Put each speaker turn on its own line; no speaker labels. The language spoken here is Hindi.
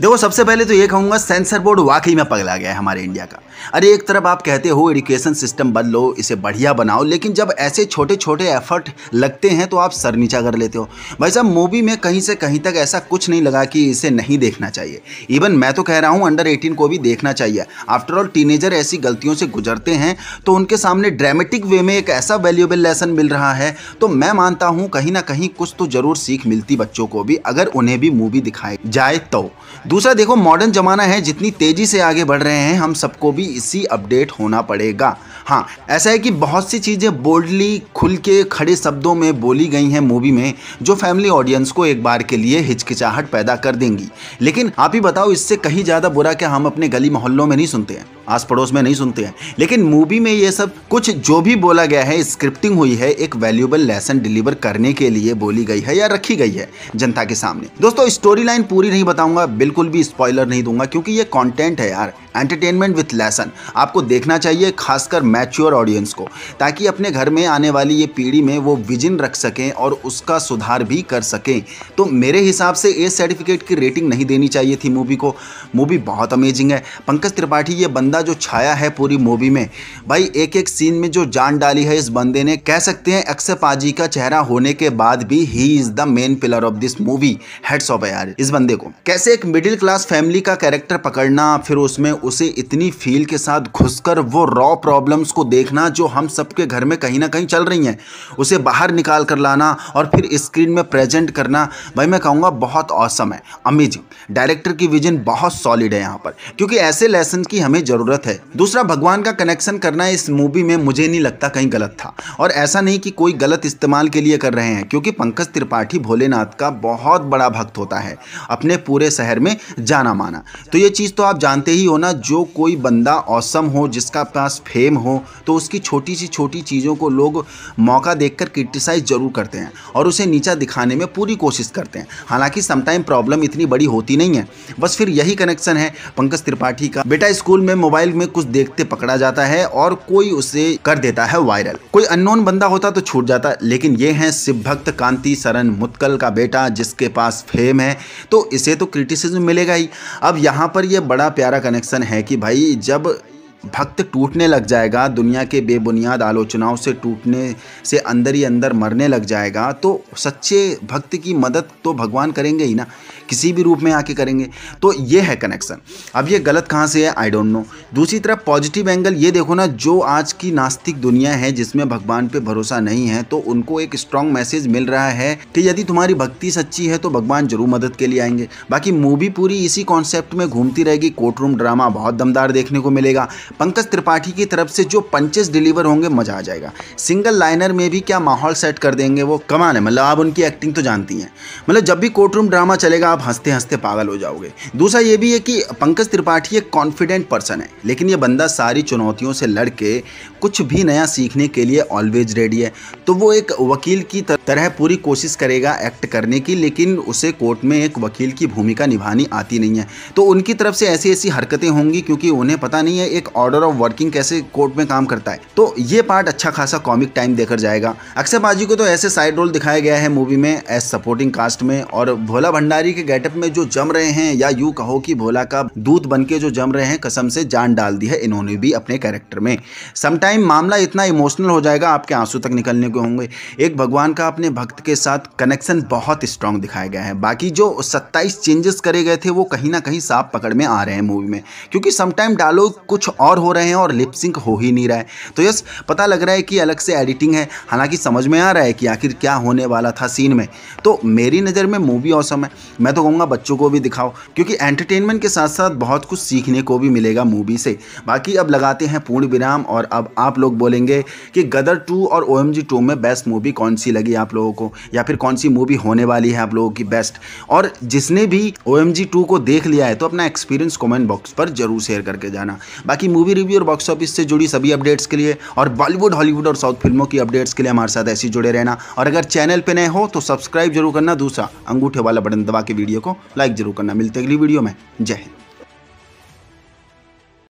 देखो सबसे पहले तो ये कहूँगा सेंसर बोर्ड वाकई में पगला गया है हमारे इंडिया का अरे एक तरफ आप कहते हो एजुकेशन सिस्टम बदलो इसे बढ़िया बनाओ लेकिन जब ऐसे छोटे छोटे एफर्ट लगते हैं तो आप सर नीचा कर लेते हो भाई साहब मूवी में कहीं से कहीं तक ऐसा कुछ नहीं लगा कि इसे नहीं देखना चाहिए इवन मैं तो कह रहा हूँ अंडर एटीन को भी देखना चाहिए आफ्टरऑल टीनेजर ऐसी गलतियों से गुजरते हैं तो उनके सामने ड्रामेटिक वे में एक ऐसा वैल्यूएबल लेसन मिल रहा है तो मैं मानता हूँ कहीं ना कहीं कुछ तो जरूर सीख मिलती बच्चों को भी अगर उन्हें भी मूवी दिखाई जाए तो दूसरा देखो मॉडर्न ज़माना है जितनी तेज़ी से आगे बढ़ रहे हैं हम सबको भी इसी अपडेट होना पड़ेगा हाँ ऐसा है कि बहुत सी चीज़ें बोल्डली खुल के खड़े शब्दों में बोली गई हैं मूवी में जो फैमिली ऑडियंस को एक बार के लिए हिचकिचाहट पैदा कर देंगी लेकिन आप ही बताओ इससे कहीं ज़्यादा बुरा क्या हम अपने गली मोहल्लों में नहीं सुनते हैं आस पड़ोस में नहीं सुनते हैं लेकिन मूवी में ये सब कुछ जो भी बोला गया है स्क्रिप्टिंग हुई है एक वैल्यूबल लेसन डिलीवर करने के लिए बोली गई है या रखी गई है जनता के सामने दोस्तों स्टोरी लाइन पूरी नहीं बताऊंगा बिल्कुल भी स्पॉइलर नहीं दूंगा क्योंकि ये कॉन्टेंट है यार एंटरटेनमेंट विथ लेसन आपको देखना चाहिए खासकर मैच्योर ऑडियंस को ताकि अपने घर में आने वाली ये पीढ़ी में वो विजन रख सकें और उसका सुधार भी कर सकें तो मेरे हिसाब से ए सर्टिफिकेट की रेटिंग नहीं देनी चाहिए थी मूवी को मूवी बहुत अमेजिंग है पंकज त्रिपाठी ये बंदा बंदा जो छाया है पूरी मूवी में भाई एक एक सीन में जो जान डाली है इस बंदे ने कह सकते हैं अक्षय पाजी का चेहरा होने के बाद भी ही is the main pillar of this movie hats off यार इस बंदे को कैसे एक मिडिल क्लास फैमिली का कैरेक्टर पकड़ना फिर उसमें उसे इतनी फील के साथ घुस वो रॉ प्रॉब्लम्स को देखना जो हम सबके घर में कहीं ना कहीं चल रही हैं उसे बाहर निकाल कर लाना और फिर स्क्रीन में प्रेजेंट करना भाई मैं कहूँगा बहुत औसम है अमेजिंग डायरेक्टर की विजन बहुत सॉलिड है यहाँ पर क्योंकि ऐसे लेसन की हमें जरूरत ज़रूरत है दूसरा भगवान का कनेक्शन करना इस मूवी में मुझे नहीं लगता कहीं गलत था और ऐसा नहीं कि कोई गलत इस्तेमाल के लिए कर रहे हैं क्योंकि पंकज त्रिपाठी भोलेनाथ का बहुत बड़ा भक्त होता है अपने पूरे शहर में जाना माना तो ये चीज़ तो आप जानते ही हो ना जो कोई बंदा औसम हो जिसका पास फेम हो तो उसकी छोटी सी छोटी चीज़ों को लोग मौका देख क्रिटिसाइज जरूर करते हैं और उसे नीचा दिखाने में पूरी कोशिश करते हैं हालांकि समटाइम प्रॉब्लम इतनी बड़ी होती नहीं है बस फिर यही कनेक्शन है पंकज त्रिपाठी का बेटा स्कूल में मोबाइल मोबाइल में कुछ देखते पकड़ा जाता है और कोई उसे कर देता है वायरल कोई अननोन बंदा होता तो छूट जाता लेकिन ये है शिव भक्त कांति सरन मुत्कल का बेटा जिसके पास फेम है तो इसे तो क्रिटिसिज्म मिलेगा ही अब यहाँ पर यह बड़ा प्यारा कनेक्शन है कि भाई जब भक्त टूटने लग जाएगा दुनिया के बेबुनियाद आलोचनाओं से टूटने से अंदर ही अंदर मरने लग जाएगा तो सच्चे भक्त की मदद तो भगवान करेंगे ही ना किसी भी रूप में आके करेंगे तो ये है कनेक्शन अब ये गलत कहाँ से है आई डोंट नो दूसरी तरफ पॉजिटिव एंगल ये देखो ना जो आज की नास्तिक दुनिया है जिसमें भगवान पर भरोसा नहीं है तो उनको एक स्ट्रॉन्ग मैसेज मिल रहा है कि यदि तुम्हारी भक्ति सच्ची है तो भगवान जरूर मदद के लिए आएंगे बाकी मूवी पूरी इसी कॉन्सेप्ट में घूमती रहेगी कोर्ट रूम ड्रामा बहुत दमदार देखने को मिलेगा पंकज त्रिपाठी की तरफ से जो पंचेस डिलीवर होंगे मज़ा आ जाएगा सिंगल लाइनर में भी क्या माहौल सेट कर देंगे वो कमाल है मतलब आप उनकी एक्टिंग तो जानती हैं मतलब जब भी कोर्ट रूम ड्रामा चलेगा आप हंसते हंसते पागल हो जाओगे दूसरा ये भी है कि पंकज त्रिपाठी एक कॉन्फिडेंट पर्सन है लेकिन ये बंदा सारी चुनौतियों से लड़ के कुछ भी नया सीखने के लिए ऑलवेज रेडी है तो वो एक वकील की तरह पूरी कोशिश करेगा एक्ट करने की लेकिन उसे कोर्ट में एक वकील की भूमिका निभानी आती नहीं है तो उनकी तरफ से ऐसी ऐसी हरकतें होंगी क्योंकि उन्हें पता नहीं है एक ऑर्डर ऑफ वर्किंग कैसे कोर्ट में काम करता है तो ये पार्ट अच्छा खासा कॉमिक टाइम देकर जाएगा अक्षय बाजी को तो ऐसे साइड रोल दिखाया गया है मूवी में एज सपोर्टिंग कास्ट में और भोला भंडारी के गेटअप में जो जम रहे हैं या यू कहो कि भोला का दूध बन के जो जम रहे हैं कसम से जान डाल दी है इन्होंने भी अपने कैरेक्टर में समटाइम मामला इतना इमोशनल हो जाएगा आपके आंसू तक निकलने के होंगे एक भगवान का अपने भक्त के साथ कनेक्शन बहुत स्ट्रांग दिखाया गया है बाकी जो सत्ताईस चेंजेस करे गए थे वो कहीं ना कहीं साफ पकड़ में आ रहे हैं मूवी में क्योंकि समटाइम डायलॉग कुछ और और हो रहे हैं और लिपसिंक हो ही नहीं रहा है तो यस पता लग रहा है कि अलग से एडिटिंग है हालांकि समझ में आ रहा है कि आखिर क्या होने वाला था सीन में तो मेरी नज़र में मूवी औसम है मैं तो कहूँगा बच्चों को भी दिखाओ क्योंकि एंटरटेनमेंट के साथ साथ बहुत कुछ सीखने को भी मिलेगा मूवी से बाकी अब लगाते हैं पूर्ण विराम और अब आप लोग बोलेंगे कि गदर टू और ओ एम टू में बेस्ट मूवी कौन सी लगी आप लोगों को या फिर कौन सी मूवी होने वाली है आप लोगों की बेस्ट और जिसने भी ओ एम टू को देख लिया है तो अपना एक्सपीरियंस कॉमेंट बॉक्स पर जरूर शेयर करके जाना बाकी मूवी रिव्यू और बॉक्स ऑफिस से जुड़ी सभी अपडेट्स के लिए और बॉलीवुड हॉलीवुड और साउथ फिल्मों की अपडेट्स के लिए हमारे साथ ऐसे जुड़े रहना और अगर चैनल पर नए हो तो सब्सक्राइब जरूर करना दूसरा अंगूठे वाला बटन दबा के वीडियो को लाइक जरूर करना मिलते अगली वीडियो में जय हिंद